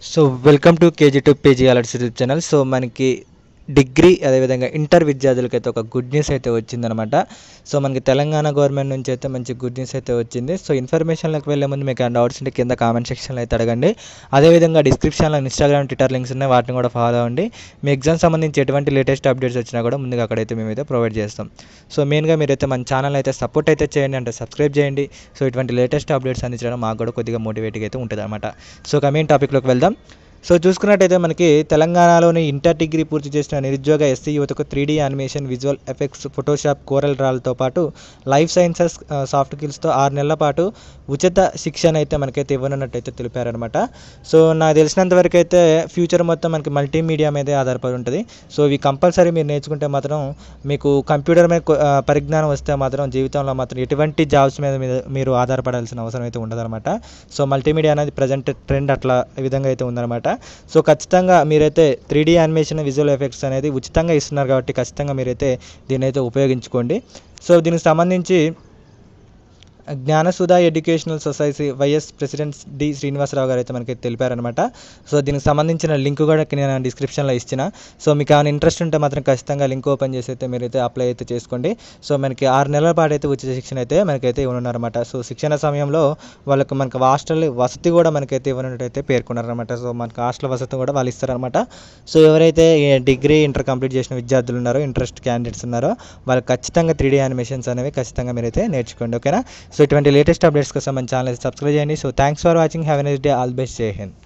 So welcome to KG2 PG Alert YouTube channel. So manki degree అదేవిధంగా inter విద్యార్థులకు అయితే ఒక గుడ్ న్యూస్ అయితే వచ్చిందనమాట సో మనకి తెలంగాణ గవర్నమెంట్ నుంచి అయితే మంచి గుడ్ న్యూస్ అయితే వచ్చింది సో ఇన్ఫర్మేషన్లకు వెళ్ళే ముందు మీకు డౌట్స్ ఉంటే కింద కామెంట్ సెక్షన్లో అయితే అడగండి అదేవిధంగా డిస్క్రిప్షన్లో ఇన్స్టాగ్రామ్ ట్విట్టర్ లింక్స్ ఉన్నాయి వాటిని కూడా ఫాలో అవ్వండి మీ ఎగ్జామ్ సంబంధించి ఎటువంటి లేటెస్ట్ అప్డేట్స్ వచ్చినా కూడా ముందుగా అక్కడైతే మేమైతే ప్రొవైడ్ చేస్తాం సో మెయిన్గా మీరైతే మన ఛానల్ అయితే సపోర్ట్ అయితే చేయండి అంటే సబ్స్క్రైబ్ చేయండి సో ఇటువంటి లేటెస్ట్ అప్డేట్స్ అందించడం మాకు కూడా కొద్దిగా మోటివేట్గా అయితే ఉంటుంది అనమాట సో మెయిన్ టాపిక్లోకి వెళ్దాం సో చూసుకున్నట్టయితే మనకి తెలంగాణలోని ఇంటర్ డిగ్రీ పూర్తి చేసిన నిరుద్యోగ ఎస్సీ యువతకు three D animation visual effects Photoshop Corel డ్రాలతో పాటు లైఫ్ సైన్సెస్ సాఫ్ట్ స్కిల్స్తో ఆరు నెలల పాటు ఉచిత శిక్షణ అయితే మనకైతే ఇవ్వనున్నట్టయితే తెలిపారనమాట సో నాకు తెలిసినంత వరకు అయితే ఫ్యూచర్ మొత్తం మనకి మల్టీమీడియా మీదే ఆధారపడి ఉంటుంది సో ఇవి కంపల్సరీ మీరు నేర్చుకుంటే మాత్రం మీకు కంప్యూటర్ మీద పరిజ్ఞానం వస్తే మాత్రం జీవితంలో మాత్రం ఎటువంటి జాబ్స్ మీద మీరు ఆధారపడాల్సిన అవసరం అయితే ఉండదన్నమాట సో మల్టీమీడియా అనేది ప్రజెంట్ ట్రెండ్ అట్లా విధంగా అయితే ఉందన్నమాట అనమాట సో ఖచ్చితంగా మీరైతే three D animation visual effects అనేది ఉచితంగా ఇస్తున్నారు కాబట్టి ఖచ్చితంగా మీరైతే అయితే ఉపయోగించుకోండి సో దీనికి సంబంధించి Gnanasudha educational society vice president D Srinivasarao గారు అయితే మనకి తెలిపారనమాట సో దీనికి సంబంధించిన లింక్ కూడా నేను డిస్క్రిప్షన్లో ఇచ్చిన సో మీకు ఏమైనా ఇంట్రెస్ట్ ఉంటే మాత్రం ఖచ్చితంగా లింక్ ఓపెన్ చేసి అయితే అయితే అప్లై అయితే చేసుకోండి సో మనకి ఆరు నెలల పాటు అయితే ఉచిత శిక్షణ అయితే మనకైతే ఇవ్వనున్నారనమాట సో శిక్షణ సమయంలో వాళ్ళకు మనకు హాస్టల్ వసతి కూడా మనకైతే ఇవ్వనున్నట్టయితే పేర్కొన్నారనమాట సో మనకు హాస్టల్ వసతి కూడా వాళ్ళు ఇస్తారనమాట సో ఎవరైతే డిగ్రీ ఇంటర్ కంప్లీట్ చేసిన విద్యార్థులు ఉన్నారో ఇంట్రెస్ట్ క్యాండిడేట్స్ ఉన్నారో వాళ్ళు ఖచ్చితంగా త్రీ డీ యానిమేషన్స్ అనేవి ఖచ్చితంగా మీరైతే నేర్చుకోండి ఓకేనా సో ఇటువంటి లేటెస్ట్ అప్డేట్స్ కోసం మన ఛానల్ సబ్స్క్రైబ్ చేయండి so thanks for watching have a nice day all best జై హింద్